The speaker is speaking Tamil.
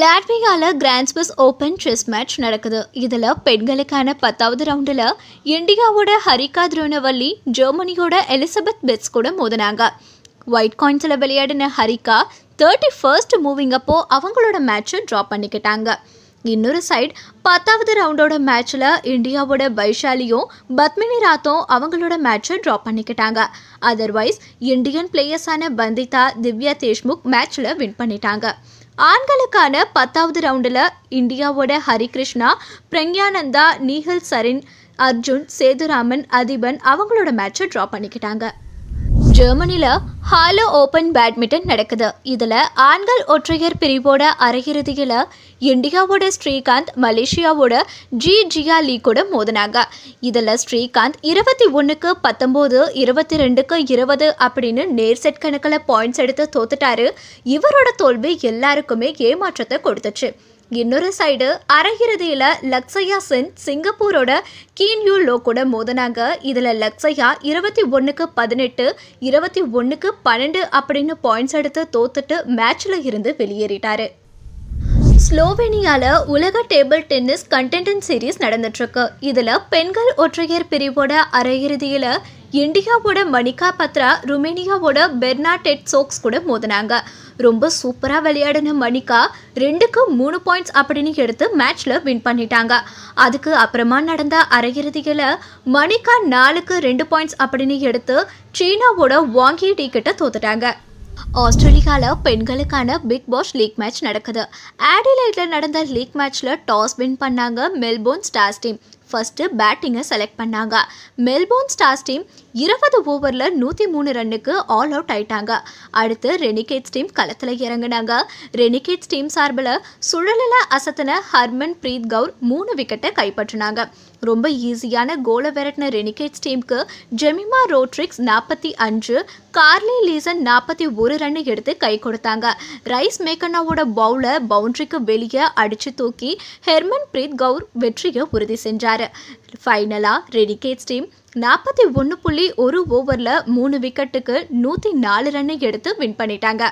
லாட்வியாவில் கிராண்ட்ஸ்பஸ் ஓப்பன் செஸ் மேட்ச் நடக்குது இதில் பெண்களுக்கான பத்தாவது ரவுண்டில் இந்தியாவோட ஹரிகா துரோனவல்லி ஜெர்மனியோட எலிசபெத் பெட்ஸ் கூட மோதினாங்க ஒயிட் காயின்ஸில் விளையாடின ஹரிகா தேர்ட்டி ஃபர்ஸ்ட் மூவிங் அப்போ அவங்களோட மேட்சை ட்ரா பண்ணிக்கிட்டாங்க இன்னொரு சைட் பத்தாவது ரவுண்டோட மேட்ச்சில் இந்தியாவோட வைஷாலியும் பத்மினி ராத்தும் அவங்களோட மேட்ச்சை ட்ராப் பண்ணிக்கிட்டாங்க அதர்வைஸ் இந்தியன் பிளேயர்ஸான பந்திதா திவ்யா தேஷ்முக் மேட்ச்சில் வின் பண்ணிட்டாங்க ஆண்களுக்கான பத்தாவது ரவுண்டில் இந்தியாவோட ஹரிகிருஷ்ணா பிரக்யானந்தா நீஹல் சரின் அர்ஜுன் சேதுராமன் அதிபன் அவங்களோட மேட்ச்சை ட்ராப் பண்ணிக்கிட்டாங்க ஜெர்மனியில் ஹாலோ ஓப்பன் பேட்மிண்டன் நடக்குது இதில் ஆண்கள் ஒற்றையர் பிரிவோட அரையிறுதியில் இந்தியாவோட ஸ்ரீகாந்த் மலேசியாவோட ஜி ஜியா லீ கூட மோதினாங்க இதில் ஸ்ரீகாந்த் இருபத்தி ஒன்றுக்கு பத்தொம்போது இருபத்தி ரெண்டுக்கு இருபது அப்படின்னு நேர் செட் கணக்கில் பாயிண்ட்ஸ் எடுத்து தோத்துட்டாரு இவரோட தோல்வி எல்லாருக்குமே ஏமாற்றத்தை கொடுத்துச்சு இன்னொரு சைடு அரையிறுதியில் லக்ஸயா சென் சிங்கப்பூரோட யூ லோ கூட மோதினாங்க இதில் லக்ஸயா இருபத்தி ஒன்றுக்கு பதினெட்டு இருபத்தி ஒன்றுக்கு பன்னெண்டு அப்படின்னு பாயிண்ட்ஸ் எடுத்து தோத்துட்டு மேட்ச்சில் இருந்து வெளியேறிட்டாரு ஸ்லோவேனியாவில் உலக டேபிள் டென்னிஸ் கண்டென்டன் சீரீஸ் நடந்துட்டுருக்கு இதில் பெண்கள் ஒற்றையர் பிரிவோட அரையிறுதியில் இந்தியாவோட மணிகா பத்ரா ருமேனியாவோட பெர்னா டெட் சோக்ஸ் கூட மோதினாங்க ரொம்ப சூப்பராக விளையாடின மணிக்கா ரெண்டுக்கு மூணு பாயிண்ட்ஸ் அப்படின்னு எடுத்து மேட்ச்சில் வின் பண்ணிட்டாங்க அதுக்கு அப்புறமா நடந்த அரையிறுதியில் மணிக்கா நாலுக்கு ரெண்டு பாயிண்ட்ஸ் அப்படின்னு எடுத்து சீனாவோட வாங்கி டிக்கெட்டை தோத்துட்டாங்க ஆஸ்திரேலியாவில் பெண்களுக்கான பிக் பாஸ் லீக் மேட்ச் நடக்குது ஆடிலைட்டில் நடந்த லீக் மேட்ச்சில் டாஸ் வின் பண்ணாங்க மெல்போர்ன் ஸ்டார்ஸ் டீம் ஃபஸ்ட்டு பேட்டிங்கை செலக்ட் பண்ணாங்க மெல்போர்ன் ஸ்டார்ஸ் டீம் இருபது ஓவரில் நூற்றி மூணு ரன்னுக்கு ஆல் அவுட் ஆயிட்டாங்க அடுத்து ரெனிகேட்ஸ் டீம் களத்தில் இறங்கினாங்க ரெனிகேட்ஸ் டீம் சார்பில் சுழலில் அசத்தின ஹர்மன் பிரீத் கவுர் மூணு விக்கெட்டை கைப்பற்றினாங்க ரொம்ப ஈஸியான கோலை விரட்டின ரெனிகேட்ஸ் டீமுக்கு ஜெமிமா ரோட்ரிக்ஸ் நாற்பத்தி அஞ்சு கார்லி லீசன் நாற்பத்தி ஒரு ரன்னு எடுத்து கை கொடுத்தாங்க ரைஸ் மேக்கனாவோட பவுலை பவுண்டரிக்கு வெளியே அடித்து தூக்கி ஹெர்மன் பிரீத் கவுர் வெற்றியை உறுதி செஞ்சார் இருக்கார் ஃபைனலாக ரெடிகேட்ஸ் டீம் நாற்பத்தி ஒன்று புள்ளி ஒரு ஓவரில் மூணு விக்கெட்டுக்கு நூற்றி நாலு ரன்னை எடுத்து வின் பண்ணிட்டாங்க